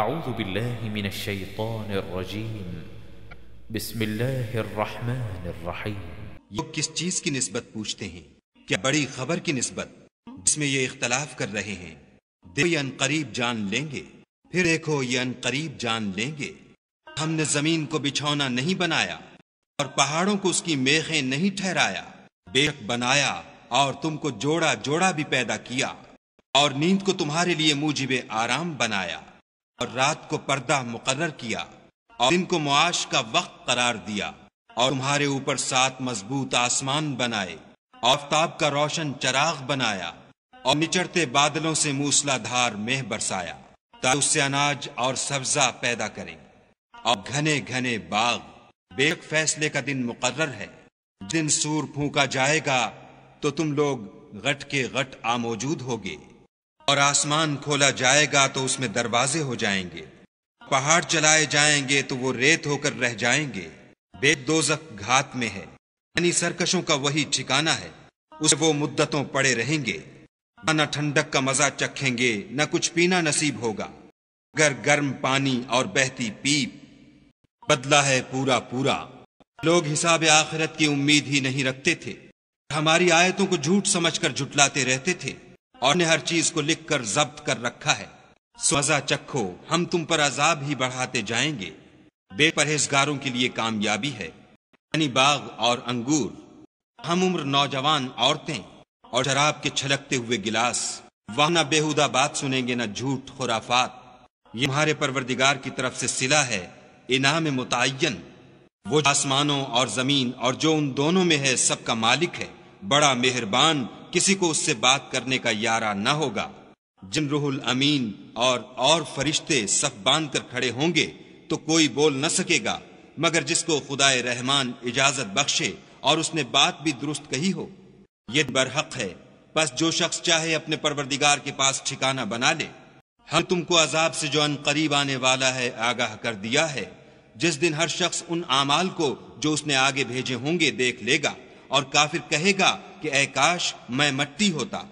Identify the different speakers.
Speaker 1: أعوذ بالله من الشيطان الرجيم بسم الله الرحمن الرحيم ये किस चीज की निस्बत पूछते हैं क्या बड़ी खबर की निस्बत जिसमें ये इख्तलाफ कर रहे हैं देखो ये अनकरीब जान लेंगे फिर देखो ये अनकरीब जान लेंगे हमने जमीन को बिछौना नहीं बनाया और पहाड़ों को उसकी मेखें नहीं ठहराया बेक बनाया और तुमको जोड़ा जोड़ा भी पैदा किया और नींद को तुम्हारे लिए मुजिब आराम बनाया और रात को पर्दा मुकर्र किया और इनको मुआश का वक्त करार दिया और तुम्हारे ऊपर सात मजबूत आसमान बनाए आफ्ताब का रोशन चराग बनाया और निचड़ते बादलों से मूसलाधार मेह बरसाया ताकि उससे अनाज और सब्जा पैदा करें और घने घने बाग बेक फैसले का दिन मुकर्र है दिन सूर फूका जाएगा तो तुम लोग गट के गट आमौजूद होगे और आसमान खोला जाएगा तो उसमें दरवाजे हो जाएंगे पहाड़ चलाए जाएंगे तो वो रेत होकर रह जाएंगे बेद घात में है यानी सरकशों का वही ठिकाना है उसे वो मुद्दतों पड़े रहेंगे न ठंडक का मजा चखेंगे न कुछ पीना नसीब होगा अगर गर्म पानी और बहती पीप बदला है पूरा पूरा लोग हिसाब आखिरत की उम्मीद ही नहीं रखते थे हमारी आयतों को झूठ समझकर झुटलाते रहते थे और ने हर चीज को लिख कर जब्त कर रखा है सजा चखो हम तुम पर अजाब ही बढ़ाते जाएंगे बेपरहेजगारों के लिए कामयाबी है यानी बाग और अंगूर हम उम्र नौजवान औरतें और शराब के छलकते हुए गिलास वह ना बेहुदा बात सुनेंगे ना झूठ खुराफात ये हमारे परवरदिगार की तरफ से सिला है इनाम मुतन वो आसमानों और जमीन और जो उन दोनों में है सबका मालिक है बड़ा मेहरबान किसी को उससे बात करने का यारा न होगा जिन रूहुल अमीन और और फरिश्ते सब बांध कर खड़े होंगे तो कोई बोल न सकेगा मगर जिसको खुदाए रहमान इजाजत बख्शे और उसने बात भी दुरुस्त कही हो ये बरहक है बस जो शख्स चाहे अपने परवरदिगार के पास ठिकाना बना ले हम तुमको अजाब से जो अन करीब आने वाला है आगाह कर दिया है जिस दिन हर शख्स उन आमाल को जो उसने आगे भेजे होंगे देख लेगा और काफिर कहेगा कि काश मैं मट्टी होता